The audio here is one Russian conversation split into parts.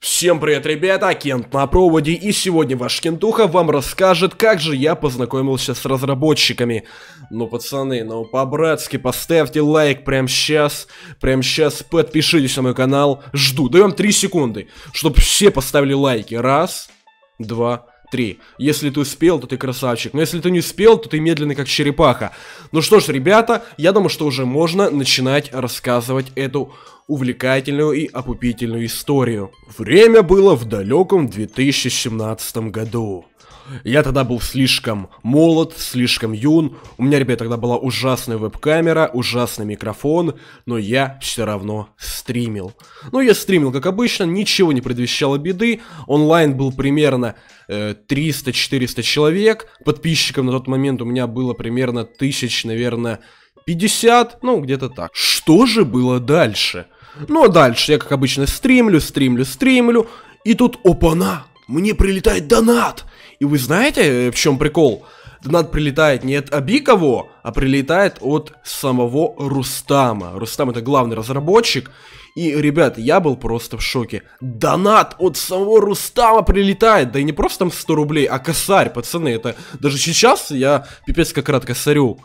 Всем привет, ребята, Кент на проводе, и сегодня ваш Кентуха вам расскажет, как же я познакомился с разработчиками. Ну, пацаны, ну, по-братски, поставьте лайк прямо сейчас, прямо сейчас подпишитесь на мой канал, жду, даем 3 секунды, чтобы все поставили лайки. Раз, два, три. Если ты успел, то ты красавчик. Но если ты не успел, то ты медленный, как черепаха. Ну что ж, ребята, я думаю, что уже можно начинать рассказывать эту увлекательную и окупительную историю. Время было в далеком 2017 году. Я тогда был слишком молод, слишком юн. У меня, ребят, тогда была ужасная веб-камера, ужасный микрофон, но я все равно стримил. Ну, я стримил, как обычно, ничего не предвещало беды. Онлайн был примерно э, 300-400 человек. Подписчиков на тот момент у меня было примерно тысяч, наверное, 50, ну, где-то так. Что же было дальше? Ну, а дальше я, как обычно, стримлю, стримлю, стримлю, и тут, опа, на мне прилетает донат. И вы знаете, э, в чем прикол? Донат прилетает не от Абикова, а прилетает от самого Рустама. Рустам это главный разработчик. И, ребят, я был просто в шоке. Донат от самого Рустама прилетает. Да и не просто там 100 рублей, а косарь, пацаны. Это даже сейчас я пипец как рад косарю.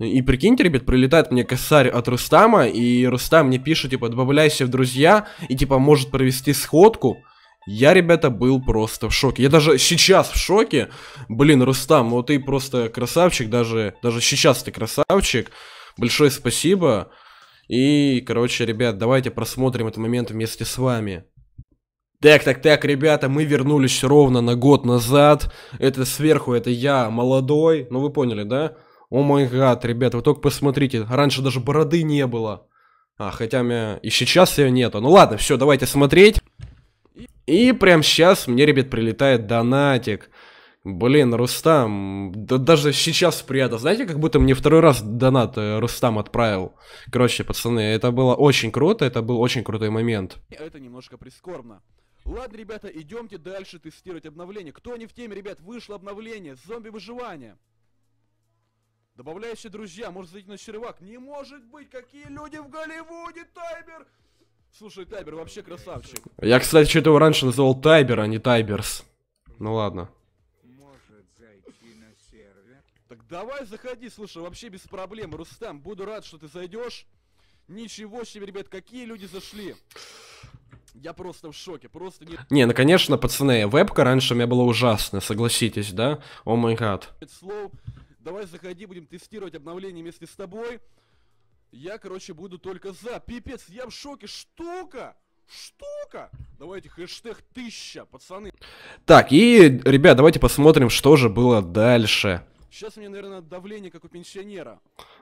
И прикиньте, ребят, прилетает мне косарь от Рустама, и Рустам мне пишет, типа, добавляйся в друзья, и, типа, может провести сходку. Я, ребята, был просто в шоке. Я даже сейчас в шоке. Блин, Рустам, вот ну ты просто красавчик, даже, даже сейчас ты красавчик. Большое спасибо. И, короче, ребят, давайте просмотрим этот момент вместе с вами. Так, так, так, ребята, мы вернулись ровно на год назад. Это сверху, это я, молодой. Ну, вы поняли, да? О мой гад, ребята, вы только посмотрите. Раньше даже бороды не было. А, хотя меня и сейчас ее нету. Ну ладно, все, давайте смотреть. И прям сейчас мне, ребят, прилетает донатик. Блин, Рустам, да даже сейчас приятно. Знаете, как будто мне второй раз донат э, Рустам отправил. Короче, пацаны, это было очень круто, это был очень крутой момент. Это немножко прискорбно. Ладно, ребята, идемте дальше тестировать обновление. Кто не в теме, ребят, вышло обновление, зомби-выживание. Добавляющие друзья, может зайти на червак. Не может быть, какие люди в Голливуде, таймер! Слушай, Тайбер вообще красавчик. Я, кстати, что-то его раньше называл Тайбер, а не Тайберс. Ну ладно. Так давай заходи, слушай, вообще без проблем. Рустам, буду рад, что ты зайдешь. Ничего себе, ребят, какие люди зашли. Я просто в шоке, просто не... Не, ну конечно, пацаны, вебка раньше у меня была ужасная, согласитесь, да? О май гад. Давай заходи, будем тестировать обновление вместе с тобой. Я, короче, буду только за. Пипец, я в шоке. Штука! Штука! Давайте хэштег тысяча, пацаны. Так, и, ребят, давайте посмотрим, что же было дальше. Сейчас у меня, наверное, давление, как у пенсионера.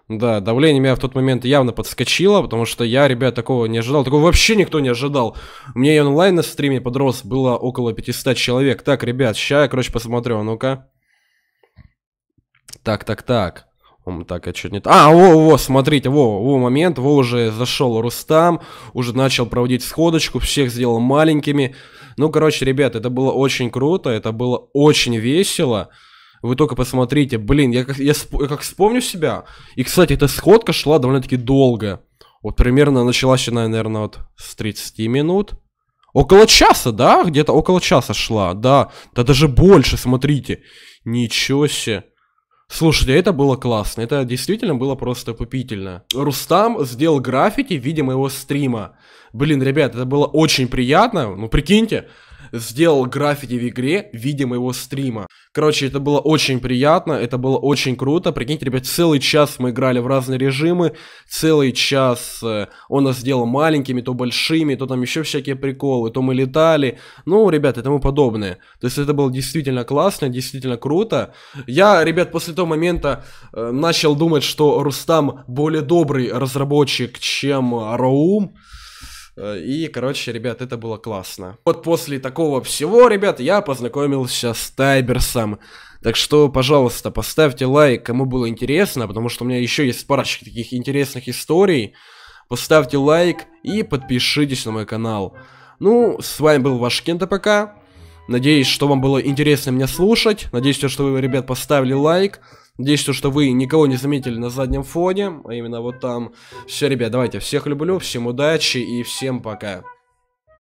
Да, давление меня в тот момент явно подскочило, потому что я, ребят, такого не ожидал. Такого вообще никто не ожидал. У меня и онлайн на стриме подрос, было около 500 человек. Так, ребят, сейчас я, короче, посмотрю, а ну-ка. Так, так, так. Так, а что-то не А, во, во, смотрите, во, во, момент, во, уже зашел Рустам, уже начал проводить сходочку, всех сделал маленькими. Ну, короче, ребят, это было очень круто, это было очень весело. Вы только посмотрите, блин, я как, я, я как вспомню себя. И, кстати, эта сходка шла довольно-таки долго. Вот примерно началась она, наверное, вот с 30 минут. Около часа, да? Где-то около часа шла, да. Да даже больше, смотрите. Ничего себе. Слушайте, это было классно, это действительно было просто попительно. Рустам сделал граффити в виде моего стрима. Блин, ребят, это было очень приятно, ну прикиньте, сделал граффити в игре в виде моего стрима. Короче, это было очень приятно, это было очень круто. Прикиньте, ребят, целый час мы играли в разные режимы, целый час э, он нас сделал маленькими, то большими, то там еще всякие приколы, то мы летали, ну, ребят, и тому подобное. То есть это было действительно классно, действительно круто. Я, ребят, после того момента э, начал думать, что Рустам более добрый разработчик, чем Раум. Э, и, короче, ребят, это было классно. Вот после такого всего, ребят, я познакомился с Тайберсом. Так что, пожалуйста, поставьте лайк, кому было интересно, потому что у меня еще есть парочка таких интересных историй. Поставьте лайк и подпишитесь на мой канал. Ну, с вами был ваш Кента ПК. Надеюсь, что вам было интересно меня слушать. Надеюсь, что вы, ребят, поставили лайк. Надеюсь, что вы никого не заметили на заднем фоне, а именно вот там. Все, ребят, давайте, всех люблю, всем удачи и всем пока.